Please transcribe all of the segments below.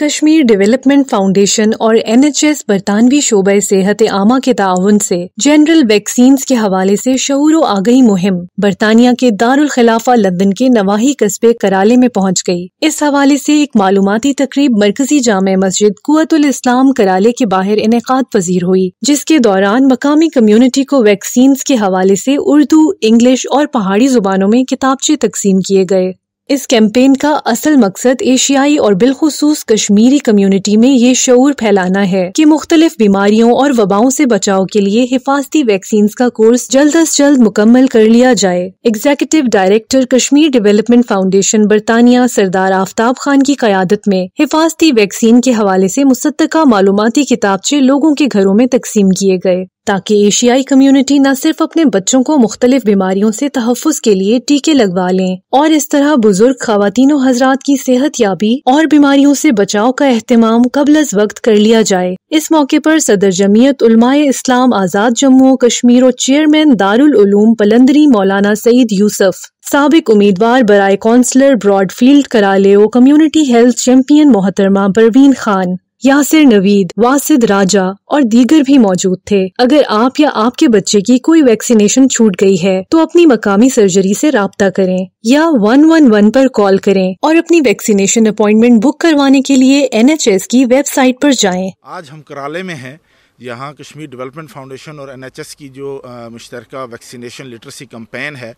Kashmir development foundation और NHS बरतानवी शोबे सेहत आमा के ताउन से जनरल वैक्सीन के हवाले से शूर आगही मुहिम बरतानिया के दारुल खिलाफा लंदन के नवाही कस्बे कराले में पहुंच गई इस हवाले से एक मालूमती तकरीब मरकजी जाम मस्जिद कुतुल इस्लाम कराले के बाहर इनका पजीर हुई जिसके दौरान मकामी कम्यूनिटी को वैक्सीन के हवाले से उर्दू इंग्लिश और पहाड़ी जुबानों में किताबचे तकसीम किए गए इस कैंपेन का असल मकसद एशियाई और बिलखसूस कश्मीरी कम्युनिटी में ये शूर फैलाना है कि मुख्तलिफ बीमारियों और वबाओं से बचाव के लिए हिफाजती वैक्सीन का कोर्स जल्द अज जल्द मुकम्मल कर लिया जाए executive director Kashmir development foundation बरतानिया सरदार आफ्ताब खान की क्यादत में हिफाजती वैक्सीन के हवाले ऐसी मुसदा मालूमती किताबचे लोगों के घरों में तकसीम किए गए ताकि एशियाई कम्युनिटी न सिर्फ अपने बच्चों को मुख्तलिफ बीमारियों से तहफ़ के लिए टीके लगवा लें और इस तरह बुजुर्ग खातन हजरात की सेहत याबी और बीमारियों से बचाव का अहतमाम कबल वक्त कर लिया जाए इस मौके पर सदर जमीयत उलमाए इस्लाम आज़ाद जम्मू कश्मीर और चेयरमैन दारूम पलंदरी मौलाना सईद यूसुफ सबक उम्मीदवार बरए कौंसलर ब्रॉडफील्ड करालेओ कम्युनिटी हेल्थ चैम्पियन मोहतरमा परवीन खान यासिर नवीद वासिद राजा और दीगर भी मौजूद थे अगर आप या आपके बच्चे की कोई वैक्सीनेशन छूट गई है तो अपनी मकामी सर्जरी से रबता करें या 111 पर कॉल करें और अपनी वैक्सीनेशन अपॉइंटमेंट बुक करवाने के लिए एनएचएस की वेबसाइट पर जाएं। आज हम कराले में हैं यहाँ कश्मीर डेवलपमेंट फाउंडेशन और एन की जो मुश्तर वैक्सीनेशन लिटरेसी कम्पेन है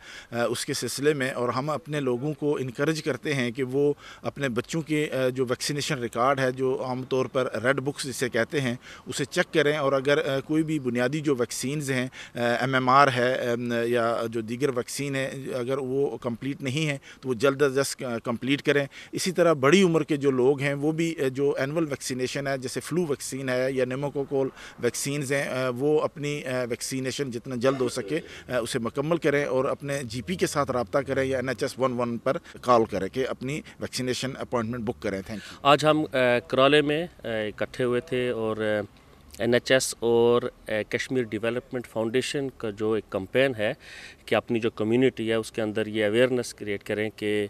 उसके सिलसिले में और हम अपने लोगों को इनक्रेज करते हैं कि वो अपने बच्चों के जो वैक्सीनेशन रिकॉर्ड है जो आम तौर पर रेड बुक्स जिसे कहते हैं उसे चेक करें और अगर कोई भी बुनियादी जो वैक्सीन हैं एम एम आर है या जो दीगर वैक्सीन है अगर वो कम्प्लीट नहीं है तो वो जल्द अज जल्द कम्प्लीट करें इसी तरह बड़ी उम्र के जो लोग हैं वो भी जो एनअल वैक्सीनेशन है जैसे फ्लू वैक्सीन है या नेमोकोकोल वैक्सीन हैं वो अपनी वैक्सीनेशन जितना जल्द हो सके उसे मुकम्मल करें और अपने जीपी के साथ रबता करें या N H S one one पर कॉल करें कि अपनी वैक्सीनेशन अपॉइंटमेंट बुक करें थैंक आज हम कराले में इकट्ठे हुए थे और एनएचएस और कश्मीर डेवलपमेंट फाउंडेशन का जो एक कंपेन है कि अपनी जो कम्युनिटी है उसके अंदर ये अवेयरनेस क्रिएट करें कि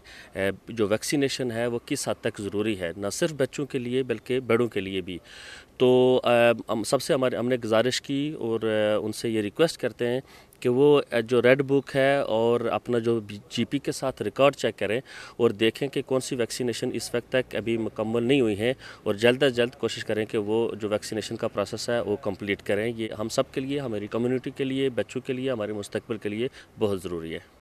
जो वैक्सीनेशन है वो किस हद तक ज़रूरी है ना सिर्फ बच्चों के लिए बल्कि बड़ों के लिए भी तो सबसे हमारे हमने गुजारिश की और उनसे ये रिक्वेस्ट करते हैं कि वो जो रेड बुक है और अपना जो जीपी के साथ रिकॉर्ड चेक करें और देखें कि कौन सी वैक्सीनेशन इस वक्त तक अभी मुकम्मल नहीं हुई है और जल्द अज जल्द कोशिश करें कि वो जो वैक्सीनेशन का प्रोसेस है वो कम्प्लीट करें ये हम सब के लिए हमारी कम्यूनिटी के लिए बच्चों के लिए हमारे मुस्तबिल के लिए बहुत ज़रूरी है